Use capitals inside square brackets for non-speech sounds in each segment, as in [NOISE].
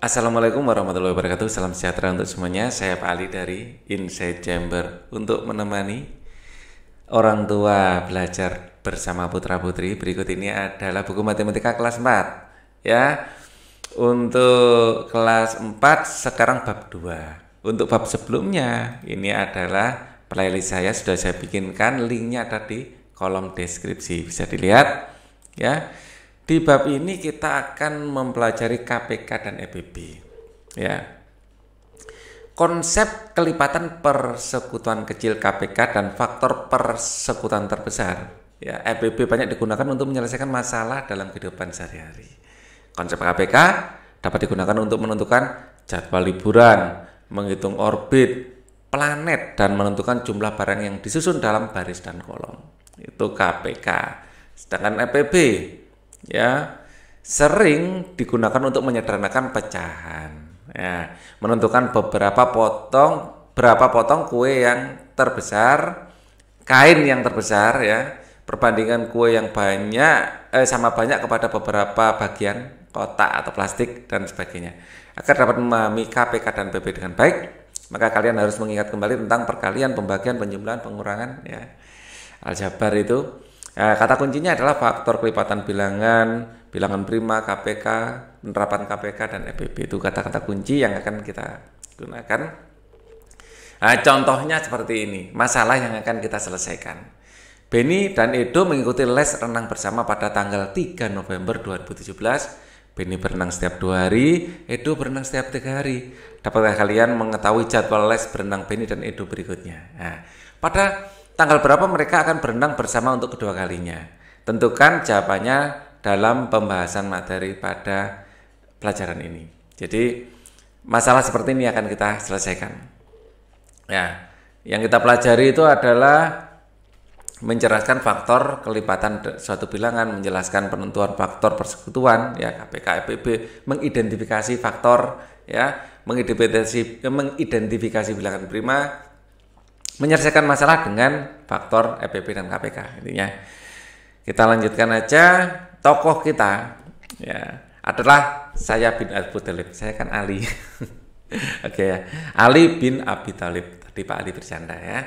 Assalamualaikum warahmatullahi wabarakatuh Salam sejahtera untuk semuanya Saya Pak Ali dari Inside Chamber Untuk menemani orang tua belajar bersama putra putri Berikut ini adalah buku matematika kelas 4 Ya Untuk kelas 4 sekarang bab 2 Untuk bab sebelumnya ini adalah playlist saya sudah saya bikinkan linknya ada di kolom deskripsi bisa dilihat ya di bab ini kita akan mempelajari KPK dan EPP. Ya. Konsep kelipatan persekutuan kecil KPK dan faktor persekutuan terbesar. Ya, EBB banyak digunakan untuk menyelesaikan masalah dalam kehidupan sehari-hari. Konsep KPK dapat digunakan untuk menentukan jadwal liburan, menghitung orbit, planet dan menentukan jumlah barang yang disusun dalam baris dan kolom. Itu KPK. Sedangkan EPB ya sering digunakan untuk menyederhanakan pecahan. Ya, menentukan beberapa potong berapa potong kue yang terbesar, kain yang terbesar ya, perbandingan kue yang banyak eh, sama banyak kepada beberapa bagian kotak atau plastik dan sebagainya. Agar dapat memahami KPK dan PP dengan baik, maka kalian harus mengingat kembali tentang perkalian, pembagian, penjumlahan, pengurangan ya. Aljabar itu Nah, kata kuncinya adalah faktor kelipatan bilangan, bilangan prima, KPK, penerapan KPK dan EPB itu kata-kata kunci yang akan kita gunakan. Nah, contohnya seperti ini, masalah yang akan kita selesaikan. Beni dan Edo mengikuti les renang bersama pada tanggal 3 November 2017. Beni berenang setiap dua hari, Edo berenang setiap tiga hari. Dapatkah kalian mengetahui jadwal les berenang Beni dan Edo berikutnya? Nah, pada Tanggal berapa mereka akan berenang bersama untuk kedua kalinya? Tentukan jawabannya dalam pembahasan materi pada pelajaran ini. Jadi masalah seperti ini akan kita selesaikan. Ya, yang kita pelajari itu adalah menjelaskan faktor kelipatan suatu bilangan, menjelaskan penentuan faktor persekutuan ya KPK EPB, mengidentifikasi faktor ya, mengidentifikasi mengidentifikasi bilangan prima, menyelesaikan masalah dengan faktor EPP dan KPK intinya kita lanjutkan aja tokoh kita ya adalah saya bin Abu Talib saya kan Ali [LAUGHS] oke okay, ya Ali bin Abi Talib tadi Pak Ali bercanda ya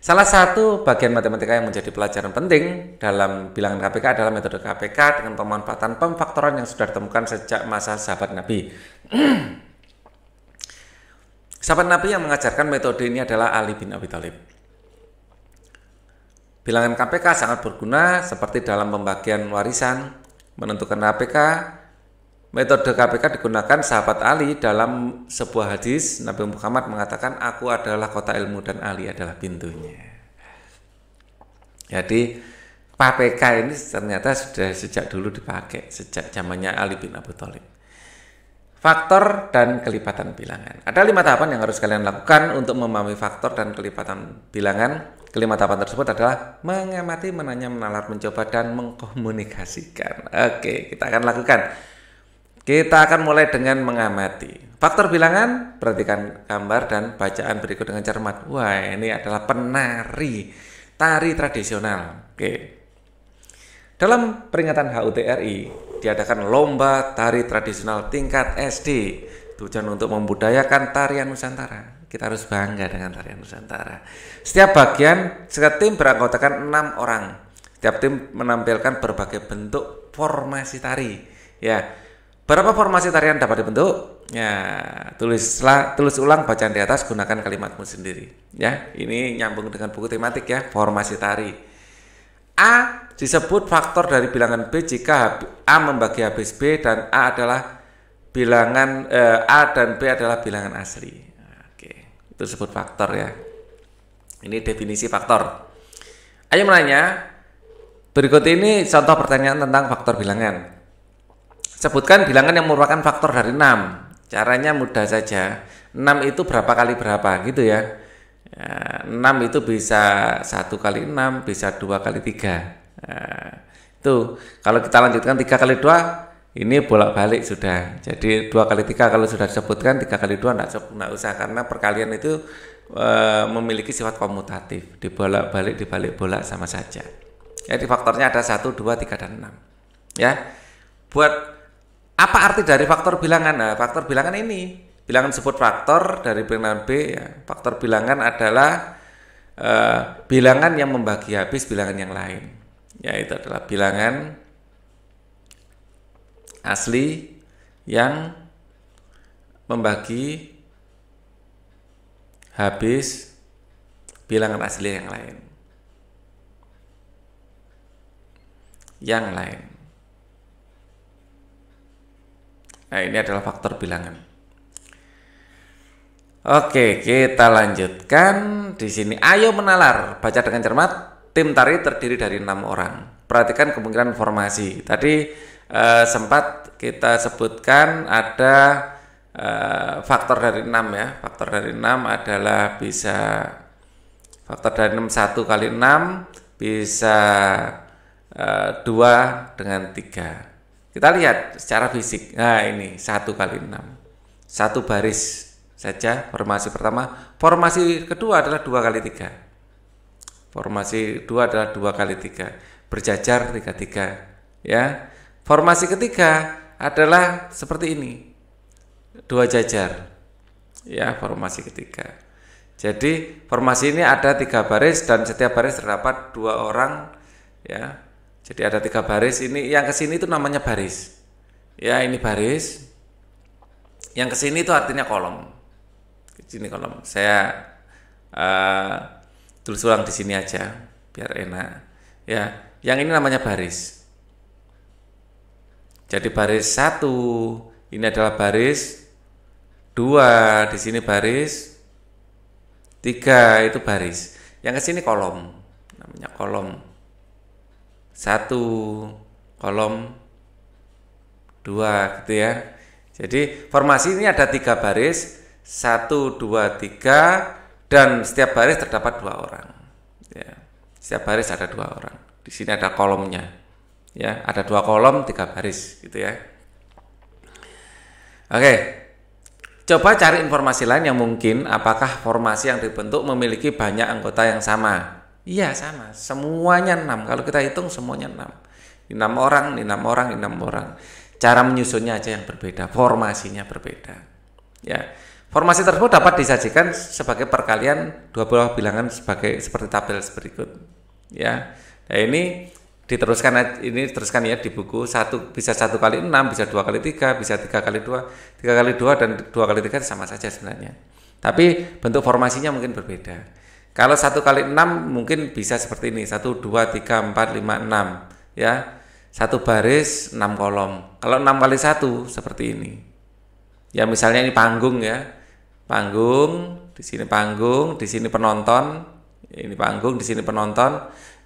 Salah satu bagian matematika yang menjadi pelajaran penting dalam bilangan KPK adalah metode KPK dengan pemanfaatan pemfaktoran yang sudah ditemukan sejak masa sahabat Nabi. [CLEARS THROAT] Sahabat Nabi yang mengajarkan metode ini adalah Ali bin Abi Thalib. Bilangan KPK sangat berguna seperti dalam pembagian warisan, menentukan KPK. Metode KPK digunakan sahabat Ali dalam sebuah hadis Nabi Muhammad mengatakan aku adalah kota ilmu dan Ali adalah pintunya. Jadi KPK ini ternyata sudah sejak dulu dipakai sejak zamannya Ali bin Abi Thalib. Faktor dan kelipatan bilangan. Ada lima tahapan yang harus kalian lakukan untuk memahami faktor dan kelipatan bilangan. Kelima tahapan tersebut adalah mengamati, menanya, menalar, mencoba, dan mengkomunikasikan. Oke, kita akan lakukan. Kita akan mulai dengan mengamati. Faktor bilangan, perhatikan gambar dan bacaan berikut dengan cermat. Wah, ini adalah penari, tari tradisional. Oke. Dalam peringatan HUTRI, diadakan lomba tari tradisional tingkat SD tujuan untuk membudayakan tarian Nusantara. Kita harus bangga dengan tarian Nusantara. Setiap bagian, setiap tim beranggotakan enam orang. Setiap tim menampilkan berbagai bentuk formasi tari. Ya, berapa formasi tarian dapat dibentuk? Ya, tulislah, tulis ulang bacaan di atas gunakan kalimatmu sendiri. Ya, ini nyambung dengan buku tematik ya, formasi tari. A disebut faktor dari bilangan B jika A membagi habis B dan A adalah bilangan eh, A dan B adalah bilangan asli. Oke, itu disebut faktor ya. Ini definisi faktor. Ayo menanya. Berikut ini contoh pertanyaan tentang faktor bilangan. Sebutkan bilangan yang merupakan faktor dari 6. Caranya mudah saja. 6 itu berapa kali berapa gitu ya. 6 eh, itu bisa satu kali 6 bisa dua kali tiga eh, itu kalau kita lanjutkan tiga kali dua ini bolak-balik sudah jadi dua kali tiga kalau sudah disebutkan tiga kali dua nggak usah karena perkalian itu e, memiliki sifat komutatif dibolak-balik dibalik bolak sama saja jadi faktornya ada satu dua tiga dan enam ya buat apa arti dari faktor bilangan nah faktor bilangan ini bilangan disebut faktor dari bilangan B ya. Faktor bilangan adalah e, bilangan yang membagi habis bilangan yang lain. Ya itu adalah bilangan asli yang membagi habis bilangan asli yang lain. Yang lain. Nah, ini adalah faktor bilangan. Oke, kita lanjutkan di sini. Ayo menalar, baca dengan cermat. Tim tari terdiri dari enam orang. Perhatikan kemungkinan formasi. Tadi eh, sempat kita sebutkan ada eh, faktor dari enam ya. Faktor dari enam adalah bisa faktor dari enam satu kali enam bisa eh, dua eh, dengan tiga. Kita lihat secara fisik. Nah ini satu kali enam, satu baris saja formasi pertama. Formasi kedua adalah dua kali tiga. Formasi dua adalah dua kali tiga, berjajar tiga tiga. Ya, formasi ketiga adalah seperti ini, dua jajar. Ya, formasi ketiga. Jadi formasi ini ada tiga baris dan setiap baris terdapat dua orang. Ya, jadi ada tiga baris. Ini yang kesini itu namanya baris. Ya, ini baris. Yang kesini itu artinya kolom sini kolom saya uh, tulis ulang di sini aja biar enak ya yang ini namanya baris jadi baris satu ini adalah baris dua di sini baris tiga itu baris yang ke sini kolom namanya kolom satu kolom dua gitu ya jadi formasi ini ada tiga baris satu dua tiga dan setiap baris terdapat dua orang ya setiap baris ada dua orang di sini ada kolomnya ya ada dua kolom tiga baris gitu ya oke coba cari informasi lain yang mungkin apakah formasi yang dibentuk memiliki banyak anggota yang sama iya sama semuanya enam kalau kita hitung semuanya enam enam orang enam orang enam orang cara menyusunnya aja yang berbeda formasinya berbeda ya Formasi tersebut dapat disajikan sebagai perkalian dua buah bilangan sebagai seperti tabel berikut. Ya. Nah, ini diteruskan ini teruskan ya di buku satu bisa satu kali enam bisa dua kali tiga bisa tiga kali dua tiga kali dua dan dua kali tiga sama saja sebenarnya tapi bentuk formasinya mungkin berbeda kalau satu kali enam mungkin bisa seperti ini satu dua tiga empat lima enam ya satu baris enam kolom kalau enam kali satu seperti ini ya misalnya ini panggung ya panggung, di sini panggung, di sini penonton, ini panggung, di sini penonton,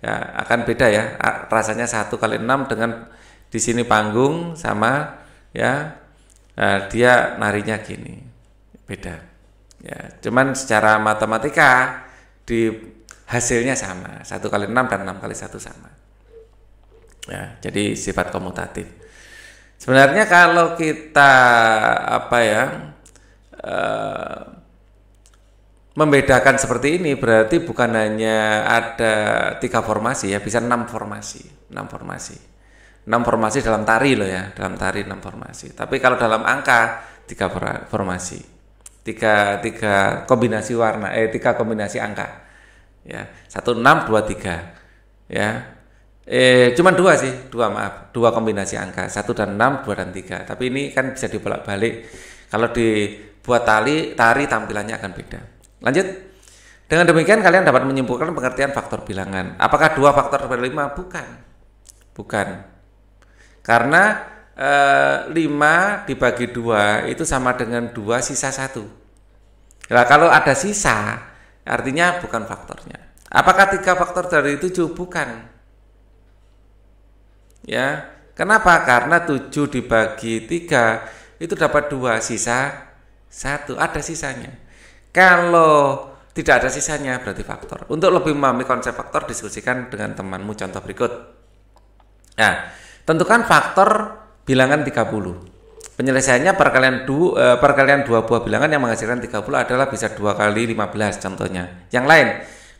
ya akan beda ya rasanya satu kali enam dengan di sini panggung sama ya nah, dia narinya gini beda ya cuman secara matematika di hasilnya sama satu kali enam dan enam kali satu sama ya jadi sifat komutatif sebenarnya kalau kita apa ya Eh, membedakan seperti ini berarti bukan hanya ada tiga formasi ya bisa enam formasi enam formasi enam formasi dalam tari loh ya dalam tari enam formasi tapi kalau dalam angka tiga formasi tiga tiga kombinasi warna eh tiga kombinasi angka ya satu enam dua tiga ya eh cuman dua sih dua maaf dua kombinasi angka satu dan enam dua dan tiga tapi ini kan bisa dibolak balik kalau di buat tali tari tampilannya akan beda. Lanjut. Dengan demikian kalian dapat menyimpulkan pengertian faktor bilangan. Apakah dua faktor per lima? Bukan. Bukan. Karena e, eh, 5 dibagi dua itu sama dengan dua sisa satu. Nah, kalau ada sisa artinya bukan faktornya. Apakah tiga faktor dari tujuh? Bukan. Ya, kenapa? Karena tujuh dibagi tiga itu dapat dua sisa satu, ada sisanya. Kalau tidak ada sisanya berarti faktor. Untuk lebih memahami konsep faktor diskusikan dengan temanmu contoh berikut. Nah, tentukan faktor bilangan 30. Penyelesaiannya perkalian dua, eh, perkalian dua buah bilangan yang menghasilkan 30 adalah bisa dua kali 15 contohnya. Yang lain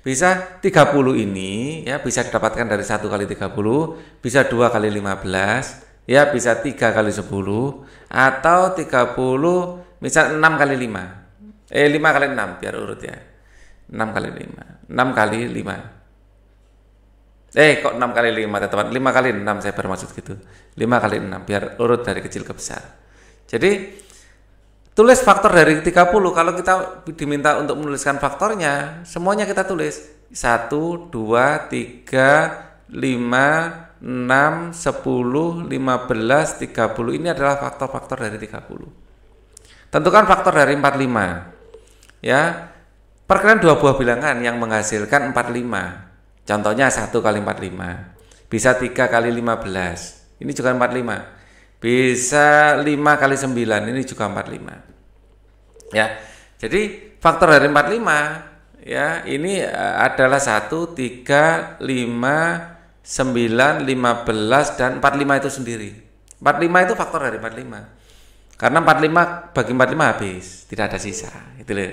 bisa 30 ini ya bisa didapatkan dari satu kali 30, bisa dua kali 15, ya bisa tiga kali 10 atau 30 Misal 6 kali 5. Eh 5 kali 6 biar urut ya. 6 kali 5. 6 kali 5. Eh kok 6 kali 5 teman 5 kali 6 saya bermaksud gitu. 5 kali 6 biar urut dari kecil ke besar. Jadi tulis faktor dari 30 kalau kita diminta untuk menuliskan faktornya, semuanya kita tulis. 1 2 3 5 6 10 15 30 ini adalah faktor-faktor dari 30. Tentukan faktor dari 45. Ya. Perkiraan dua buah bilangan yang menghasilkan 45. Contohnya 1 kali 45. Bisa 3 kali 15. Ini juga 45. Bisa 5 kali 9. Ini juga 45. Ya. Jadi faktor dari 45 ya ini eh, adalah 1 3 5 9 15 dan 45 itu sendiri. 45 itu faktor dari 45. Karena 45 bagi 45 habis, tidak ada sisa. Itu loh.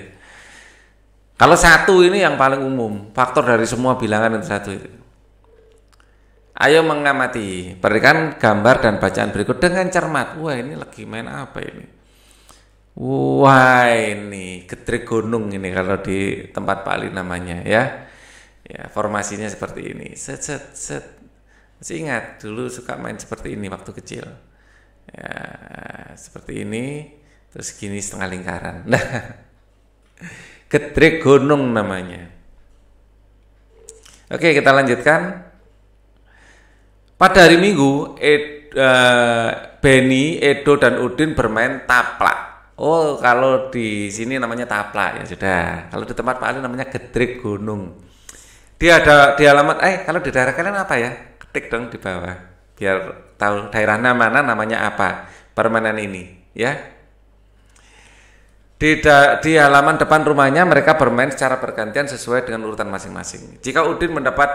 Kalau satu ini yang paling umum, faktor dari semua bilangan itu satu itu. Ayo mengamati, berikan gambar dan bacaan berikut dengan cermat. Wah ini lagi main apa ini? Wah ini getrik gunung ini kalau di tempat Pak namanya ya. Ya formasinya seperti ini. Set set set. Masih ingat dulu suka main seperti ini waktu kecil ya, seperti ini terus gini setengah lingkaran [LAUGHS] nah ketrik gunung namanya oke kita lanjutkan pada hari Minggu Ed, uh, Benny, Edo dan Udin bermain taplak. Oh, kalau di sini namanya taplak ya sudah. Kalau di tempat Pak Ali namanya getrik gunung. Dia ada di alamat eh kalau di daerah kalian apa ya? Ketik dong di bawah biar tahu daerahnya mana namanya apa permainan ini ya di, da, di halaman depan rumahnya mereka bermain secara bergantian sesuai dengan urutan masing-masing. Jika Udin mendapat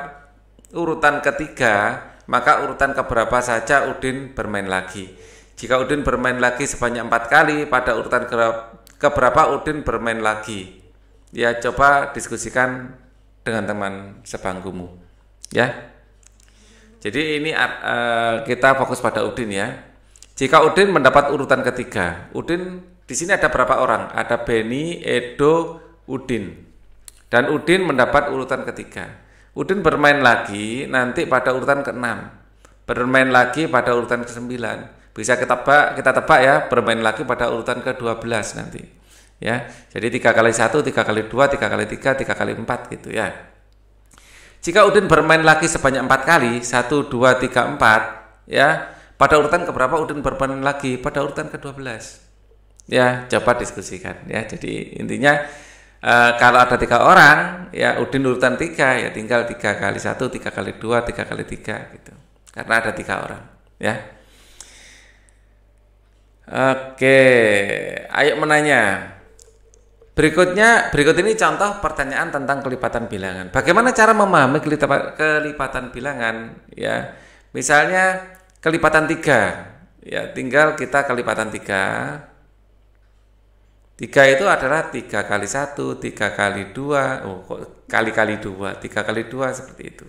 urutan ketiga, maka urutan keberapa saja Udin bermain lagi. Jika Udin bermain lagi sebanyak empat kali, pada urutan keberapa Udin bermain lagi. Ya coba diskusikan dengan teman sebangkumu. Ya. Jadi ini uh, kita fokus pada Udin ya. Jika Udin mendapat urutan ketiga, Udin di sini ada berapa orang? Ada Beni, Edo, Udin. Dan Udin mendapat urutan ketiga. Udin bermain lagi nanti pada urutan ke-6. Bermain lagi pada urutan ke-9. Bisa kita tebak, kita tebak ya, bermain lagi pada urutan ke-12 nanti. Ya. Jadi 3 kali 1, 3 kali 2, 3 kali 3, 3 kali 4 gitu ya. Jika Udin bermain lagi sebanyak empat kali, satu, dua, tiga, empat, ya, pada urutan keberapa Udin bermain lagi? Pada urutan ke-12. Ya, coba diskusikan ya. Jadi intinya e, kalau ada tiga orang, ya Udin urutan tiga, ya tinggal tiga kali satu, tiga kali dua, tiga kali tiga gitu. Karena ada tiga orang, ya. Oke, ayo menanya. Berikutnya, berikut ini contoh pertanyaan tentang kelipatan bilangan. Bagaimana cara memahami kelipatan, kelipatan bilangan? Ya, misalnya kelipatan tiga. Ya, tinggal kita kelipatan tiga. Tiga itu adalah tiga kali satu, tiga kali dua, oh kali kali dua, tiga kali dua seperti itu.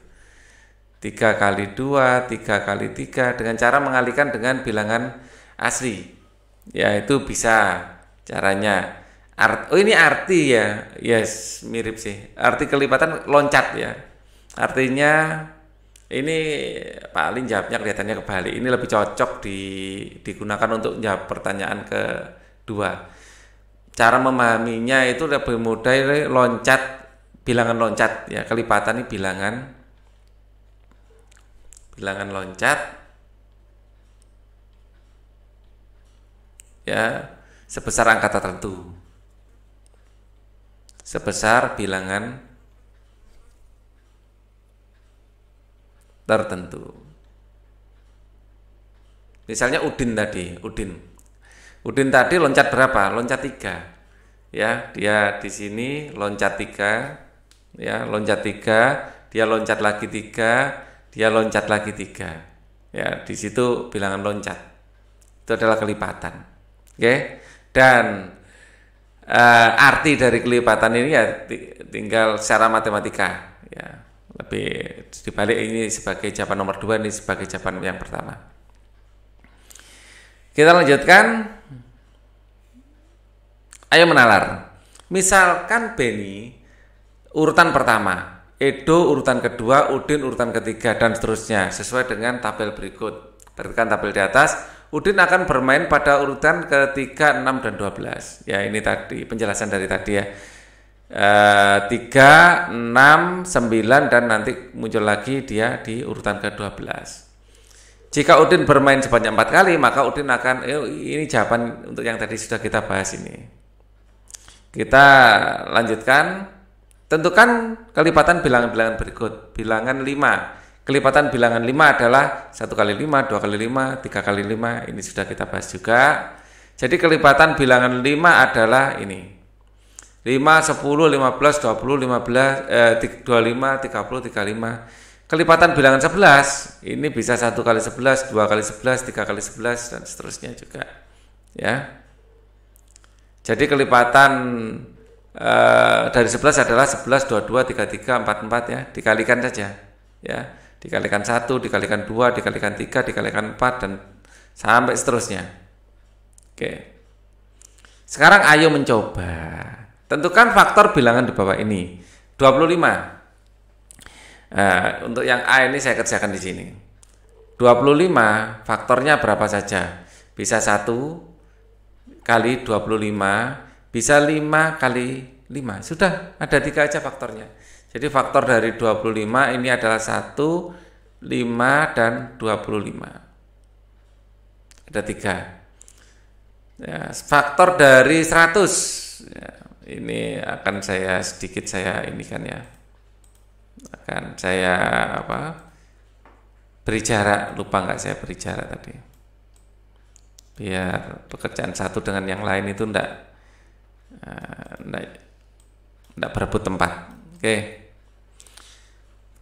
Tiga kali dua, tiga kali tiga dengan cara mengalihkan dengan bilangan asli. Ya, itu bisa caranya. Art, oh ini arti ya, yes mirip sih. Arti kelipatan loncat ya. Artinya ini paling jawabnya kelihatannya kebalik. Ini lebih cocok di, digunakan untuk jawab pertanyaan kedua. Cara memahaminya itu lebih mudah ini loncat, bilangan loncat ya. Kelipatan ini bilangan, bilangan loncat. Ya, sebesar angka tertentu sebesar bilangan tertentu. Misalnya Udin tadi, Udin. Udin tadi loncat berapa? Loncat tiga, Ya, dia di sini loncat tiga, ya, loncat tiga, dia loncat lagi tiga, dia loncat lagi tiga, Ya, di situ bilangan loncat. Itu adalah kelipatan. Oke. Dan uh, arti dari kelipatan ini ya tinggal secara matematika ya lebih dibalik ini sebagai jawaban nomor dua ini sebagai jawaban yang pertama kita lanjutkan ayo menalar misalkan Beni urutan pertama Edo urutan kedua Udin urutan ketiga dan seterusnya sesuai dengan tabel berikut perhatikan tabel di atas Udin akan bermain pada urutan ketiga, enam dan dua belas. Ya, ini tadi penjelasan dari tadi ya. Eh, tiga, enam, sembilan dan nanti muncul lagi dia di urutan ke-12. Jika Udin bermain sebanyak empat kali, maka Udin akan eh, ini jawaban untuk yang tadi sudah kita bahas ini. Kita lanjutkan. Tentukan kelipatan bilangan-bilangan berikut. Bilangan lima. Kelipatan bilangan 5 adalah 1 kali 5, 2 kali 5, 3 kali 5. Ini sudah kita bahas juga. Jadi kelipatan bilangan 5 adalah ini. 5, 10, 15, 20, 15, eh, 25, 30, 35. Kelipatan bilangan 11 ini bisa 1 kali 11, 2 kali 11, 3 kali 11 dan seterusnya juga. Ya. Jadi kelipatan eh, dari 11 adalah 11, 22, 33, 44 ya, dikalikan saja. Ya dikalikan satu, dikalikan dua, dikalikan tiga, dikalikan empat dan sampai seterusnya. Oke. Sekarang ayo mencoba. Tentukan faktor bilangan di bawah ini. 25. Nah, eh, untuk yang A ini saya kerjakan di sini. 25 faktornya berapa saja? Bisa 1 kali 25, bisa 5 kali 5. Sudah, ada tiga aja faktornya. Jadi faktor dari 25 ini adalah 1, 5 dan 25. Ada tiga. Ya, faktor dari 100. Ya, ini akan saya sedikit saya ini kan ya. Akan saya apa? Beri jarak, lupa nggak saya beri jarak tadi. Biar pekerjaan satu dengan yang lain itu enggak enggak, eh, enggak berebut tempat. Oke. Okay.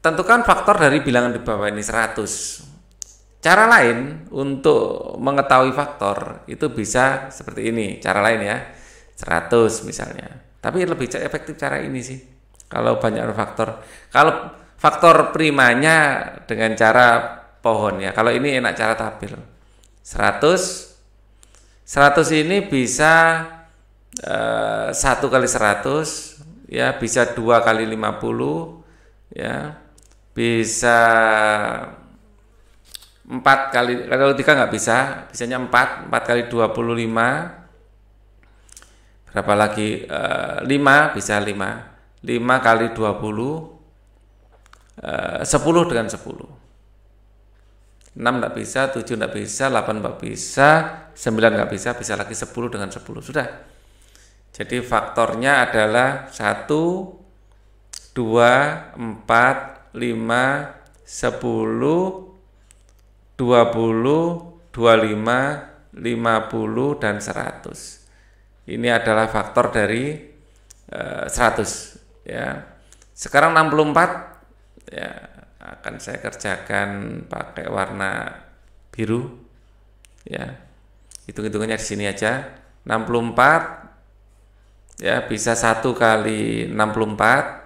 Tentukan faktor dari bilangan di bawah ini 100. Cara lain untuk mengetahui faktor itu bisa seperti ini. Cara lain ya. 100 misalnya. Tapi lebih efektif cara ini sih. Kalau banyak faktor. Kalau faktor primanya dengan cara pohon ya. Kalau ini enak cara tabel. 100 100 ini bisa 1 eh, kali 100 ya bisa 2 kali 50 ya bisa empat kali kalau tiga nggak bisa bisanya empat empat kali dua puluh lima berapa lagi eh, lima bisa lima lima kali dua puluh eh, sepuluh dengan sepuluh enam nggak bisa tujuh nggak bisa delapan nggak bisa sembilan nggak bisa bisa lagi sepuluh dengan sepuluh sudah jadi faktornya adalah satu, dua, empat. 5, 10, 20, 25, 50 dan 100. Ini adalah faktor dari e, eh, 100 ya. Sekarang 64 ya akan saya kerjakan pakai warna biru ya. Hitung-hitungannya di sini aja. 64 ya bisa satu kali 64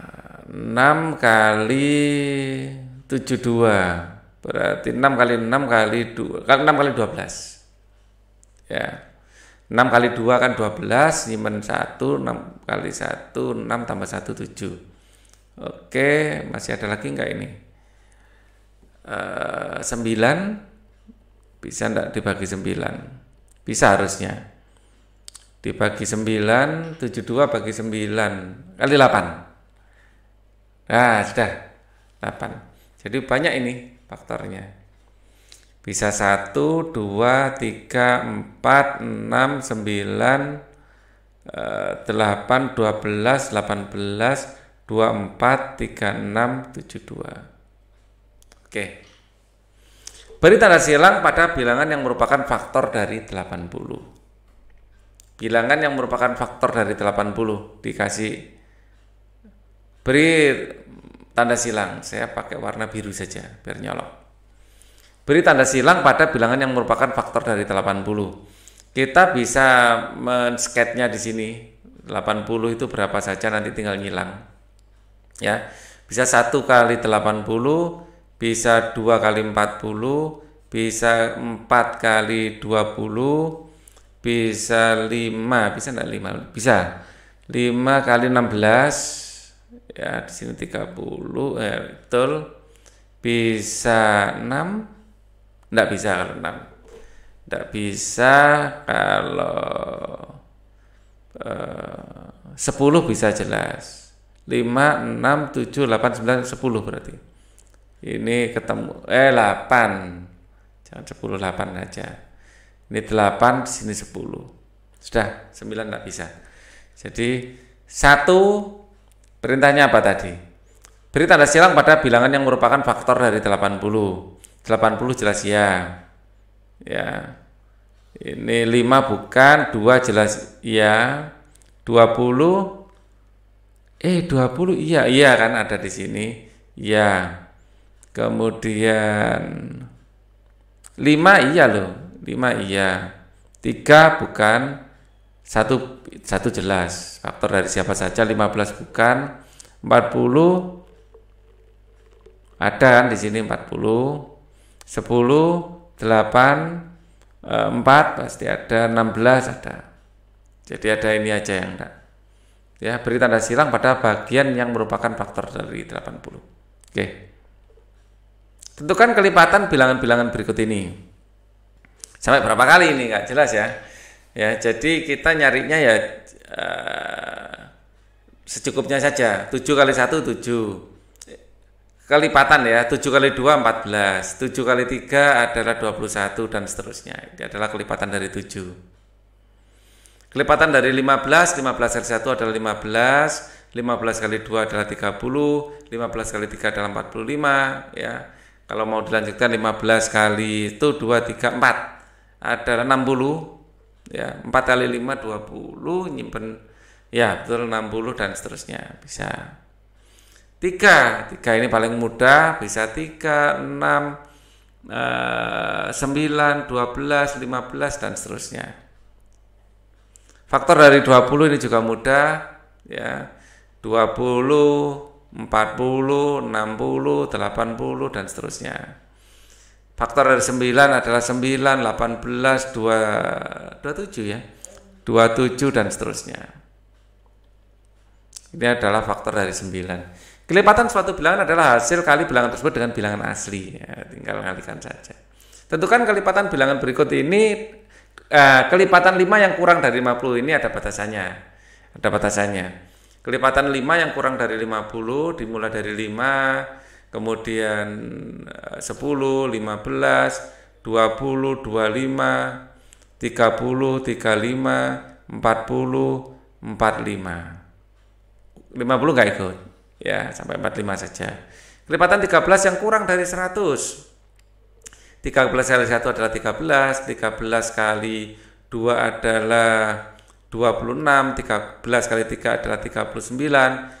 6 kali 72 berarti 6 kali 6 kali 2 6 kan kali 12 ya 6 kali 2 kan 12 nyimpen 1 6 kali 1 6 tambah 1 7 oke masih ada lagi enggak ini e, eh, 9 bisa enggak dibagi 9 bisa harusnya dibagi 9 72 bagi 9 kali 8 Nah, sudah 8. Jadi banyak ini faktornya. Bisa 1, 2, 3, 4, 6, 9, 8, 12, 18, 24, 36, 72. Oke. Beri tanda silang pada bilangan yang merupakan faktor dari 80. Bilangan yang merupakan faktor dari 80 dikasih beri tanda silang. Saya pakai warna biru saja biar nyolok. Beri tanda silang pada bilangan yang merupakan faktor dari 80. Kita bisa men mensketnya di sini. 80 itu berapa saja nanti tinggal ngilang. Ya. Bisa 1 kali 80, bisa 2 kali 40, bisa 4 kali 20, bisa 5, bisa enggak 5? Bisa. 5 kali 16 ya di sini 30 ya eh, betul bisa 6 enggak bisa kalau 6 enggak bisa kalau eh, 10 bisa jelas 5 6 7 8 9 10 berarti ini ketemu eh 8 jangan 10 8 aja ini 8 di sini 10 sudah 9 enggak bisa jadi 1 Perintahnya apa tadi? Beri tanda silang pada bilangan yang merupakan faktor dari 80. 80 jelas ya. Ya. Ini 5 bukan, 2 jelas ya. 20 eh 20 iya iya kan ada di sini. Ya. Kemudian 5 iya loh. 5 iya. 3 bukan, satu satu jelas faktor dari siapa saja 15 bukan 40 ada kan di sini 40 10 8 4 pasti ada 16 ada jadi ada ini aja yang enggak ya beri tanda silang pada bagian yang merupakan faktor dari 80 oke tentukan kelipatan bilangan-bilangan berikut ini sampai berapa kali ini enggak jelas ya Ya, jadi kita nyarinya ya e, secukupnya saja. 7 kali 1 7. Kelipatan ya, 7 kali 2 14, 7 kali 3 adalah 21 dan seterusnya. Ini adalah kelipatan dari 7. Kelipatan dari 15, 15 kali 1 adalah 15, 15 kali 2 adalah 30, 15 kali 3 adalah 45 ya. Kalau mau dilanjutkan 15 kali itu 2 3 4 adalah 60 ya 4 kali 5 20 nyimpen ya betul 60 dan seterusnya bisa 3 3 ini paling mudah bisa 3 6 eh, 9 12 15 dan seterusnya faktor dari 20 ini juga mudah ya 20 40 60 80 dan seterusnya faktor dari 9 adalah 9, 18, 2, 27 ya. 27 dan seterusnya. Ini adalah faktor dari 9. Kelipatan suatu bilangan adalah hasil kali bilangan tersebut dengan bilangan asli. Ya, tinggal ngalikan saja. Tentukan kelipatan bilangan berikut ini eh, kelipatan 5 yang kurang dari 50 ini ada batasannya. Ada batasannya. Kelipatan 5 yang kurang dari 50 dimulai dari 5 kemudian 10, 15, 20, 25, 30, 35, 40, 45. 50 nggak ikut. Ya, sampai 45 saja. Kelipatan 13 yang kurang dari 100. 13 kali 1 adalah 13, 13 kali 2 adalah 26, 13 kali 3 adalah 39,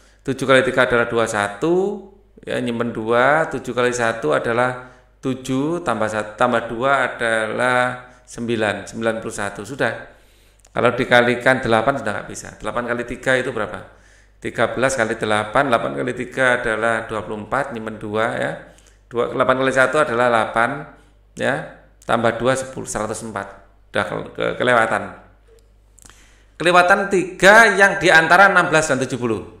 7 kali 3 adalah 21, ya nyimpen 2, 7 kali 1 adalah 7 tambah 1 tambah 2 adalah 9, 91 sudah. Kalau dikalikan 8 sudah nggak bisa. 8 kali 3 itu berapa? 13 kali 8, 8 kali 3 adalah 24, nyimpen 2 ya. 2, 8 kali 1 adalah 8 ya. Tambah 2 10, 104. Sudah ke, ke, kelewatan. Kelewatan 3 yang diantara 16 dan 70.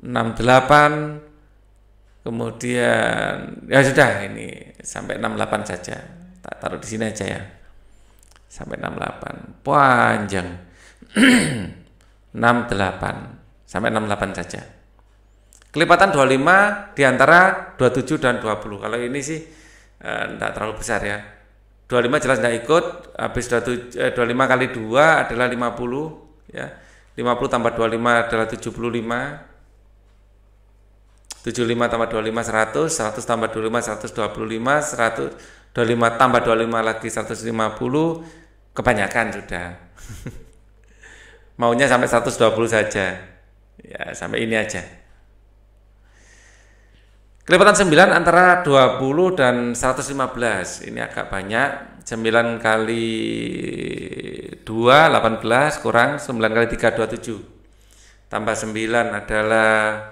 68 kemudian ya sudah ini sampai 68 saja tak taruh di sini aja ya sampai 68 panjang 68 [CLEARS THROAT] sampai 68 saja kelipatan 25 diantara 27 dan 20 kalau ini sih tidak eh, terlalu besar ya 25 jelas tidak ikut habis 27, eh, 25 kali 2 adalah 50 ya 50 tambah 25 adalah 75 75 tambah 25 100, 100 tambah 25 125, 100 25 tambah 25 lagi 150, kebanyakan sudah. [LAUGHS] Maunya sampai 120 saja. Ya, sampai ini aja. Kelipatan 9 antara 20 dan 115. Ini agak banyak. 9 kali 2 18 kurang 9 kali 3 27. Tambah 9 adalah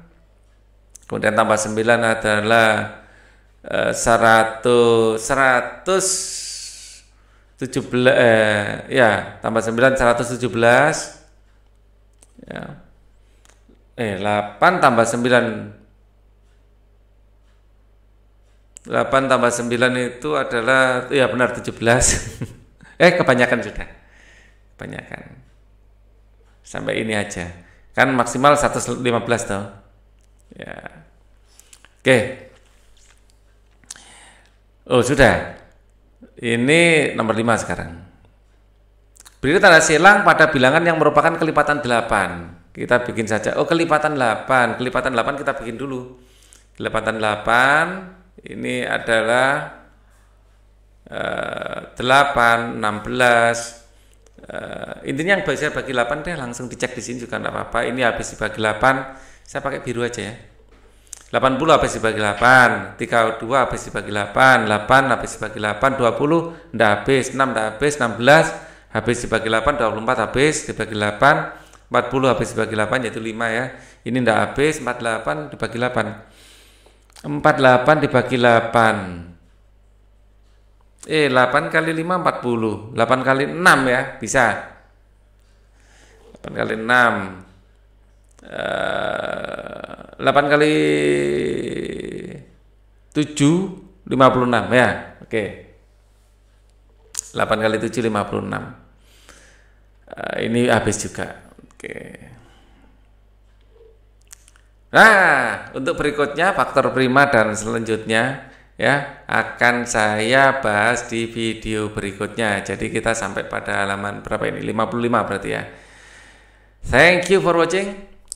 Kemudian tambah 9 adalah uh, 100 117 eh, ya, tambah 9 117 ya. Eh, 8 tambah 9 8 tambah 9 itu adalah ya benar 17 [LAUGHS] eh kebanyakan sudah kebanyakan sampai ini aja kan maksimal 115 toh Ya. Oke. Oh, sudah. Ini nomor 5 sekarang. Beri tanda silang pada bilangan yang merupakan kelipatan 8. Kita bikin saja. Oh, kelipatan 8. Kelipatan 8 kita bikin dulu. Kelipatan 8 ini adalah uh, 8, 16, uh, intinya yang bisa bagi 8 deh langsung dicek di sini juga nggak apa-apa ini habis dibagi 8 saya pakai biru aja ya. 80 habis dibagi 8, 32 habis dibagi 8, 8 habis dibagi 8, 20 ndak habis, 6 ndak habis, 16 habis dibagi 8, 24 habis dibagi 8, 40 habis dibagi 8 yaitu 5 ya. Ini ndak habis, 48 dibagi 8. 48 dibagi 8. Eh, 8 kali 5 40, 8 kali 6 ya, bisa. 8 kali 6 8 eh, kali 7 56 ya. Oke. 8 kali 7 56. Eh, ini habis juga. Oke. Nah, untuk berikutnya faktor prima dan selanjutnya ya akan saya bahas di video berikutnya. Jadi kita sampai pada halaman berapa ini? 55 berarti ya. Thank you for watching.